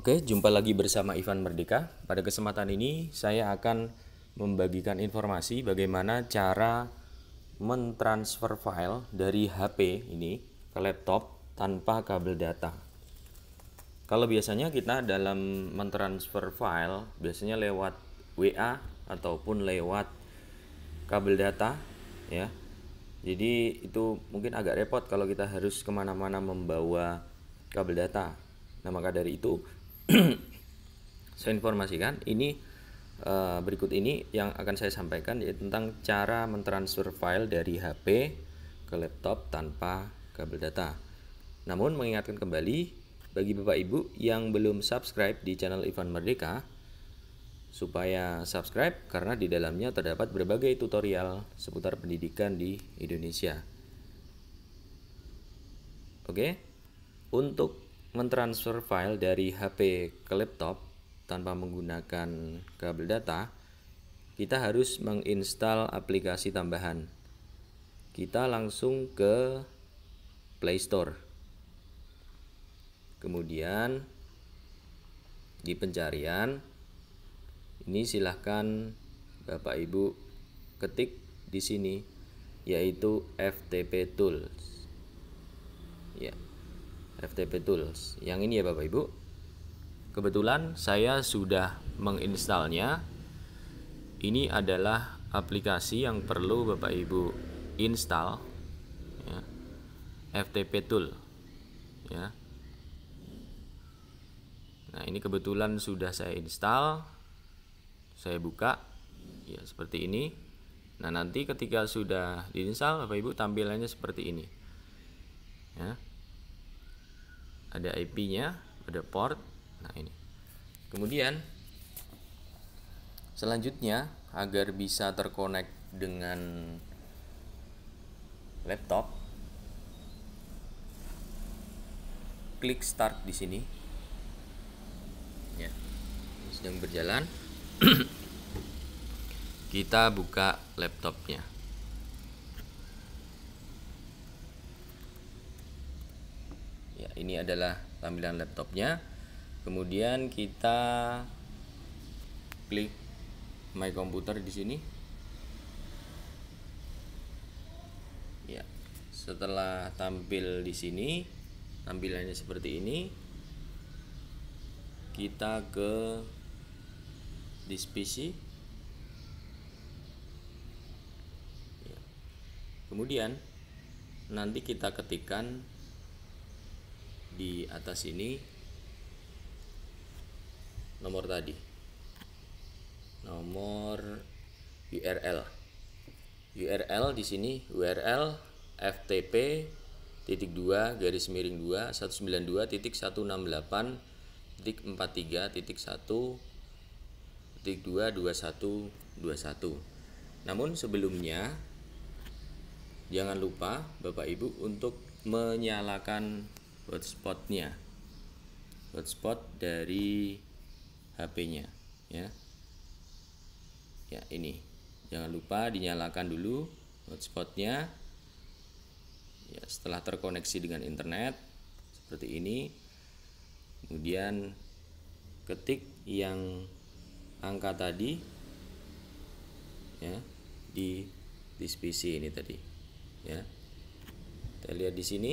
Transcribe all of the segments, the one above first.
Oke, jumpa lagi bersama Ivan Merdeka. Pada kesempatan ini saya akan membagikan informasi bagaimana cara mentransfer file dari HP ini ke laptop tanpa kabel data. Kalau biasanya kita dalam mentransfer file biasanya lewat WA ataupun lewat kabel data ya. Jadi itu mungkin agak repot kalau kita harus kemana-mana membawa kabel data. Nah maka dari itu saya informasikan ini eh, berikut ini yang akan saya sampaikan yaitu tentang cara mentransfer file dari HP ke laptop tanpa kabel data. Namun mengingatkan kembali bagi Bapak Ibu yang belum subscribe di channel Ivan Merdeka supaya subscribe karena di dalamnya terdapat berbagai tutorial seputar pendidikan di Indonesia. Oke. Untuk mentransfer file dari HP ke laptop tanpa menggunakan kabel data, kita harus menginstal aplikasi tambahan. Kita langsung ke Play Store. Kemudian di pencarian ini silahkan Bapak Ibu ketik di sini yaitu FTP Tools. Ya. FTP Tools. Yang ini ya Bapak Ibu. Kebetulan saya sudah menginstalnya. Ini adalah aplikasi yang perlu Bapak Ibu install ya, FTP Tool. Ya. Nah ini kebetulan sudah saya install. Saya buka. Ya seperti ini. Nah nanti ketika sudah diinstal Bapak Ibu tampilannya seperti ini. Ya ada IP-nya, ada port. Nah, ini. Kemudian selanjutnya agar bisa terkonek dengan laptop klik start di sini. Ya. Sedang berjalan. Kita buka laptopnya. ini adalah tampilan laptopnya kemudian kita klik my computer di sini ya setelah tampil di sini tampilannya seperti ini kita ke this PC ya. kemudian nanti kita ketikkan di atas ini nomor tadi nomor URL URL di sini URL FTP titik dua garis miring dua satu sembilan dua titik satu enam delapan titik empat tiga titik satu titik dua dua satu dua satu namun sebelumnya jangan lupa bapak ibu untuk menyalakan hotspotnya hotspot dari HP-nya ya ya ini jangan lupa dinyalakan dulu hotspotnya ya setelah terkoneksi dengan internet seperti ini kemudian ketik yang angka tadi ya di di PC ini tadi ya kita lihat di sini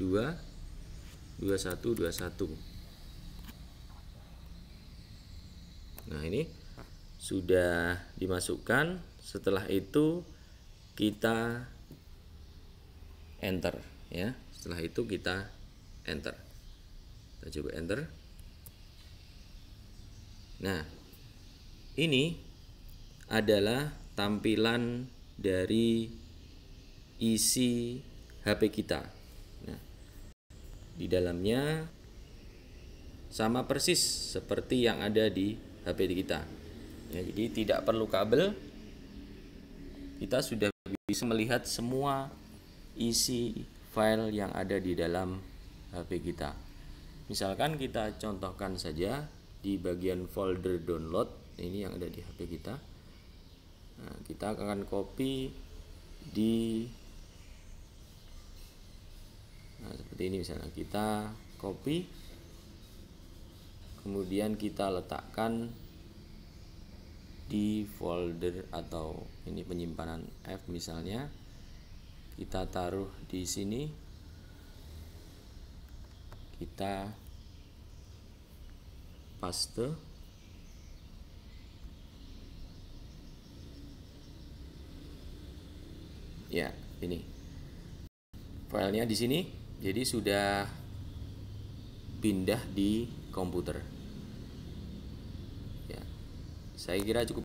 dua dua satu dua satu nah ini sudah dimasukkan setelah itu kita enter ya setelah itu kita enter kita coba enter nah ini adalah tampilan dari isi HP kita. Nah, di dalamnya sama persis seperti yang ada di HP kita. Ya, jadi tidak perlu kabel. Kita sudah bisa melihat semua isi file yang ada di dalam HP kita. Misalkan kita contohkan saja di bagian folder download ini yang ada di HP kita. Nah, kita akan copy di nah seperti ini misalnya kita copy kemudian kita letakkan di folder atau ini penyimpanan F misalnya kita taruh di sini kita paste ya ini filenya di sini jadi sudah pindah di komputer ya saya kira cukup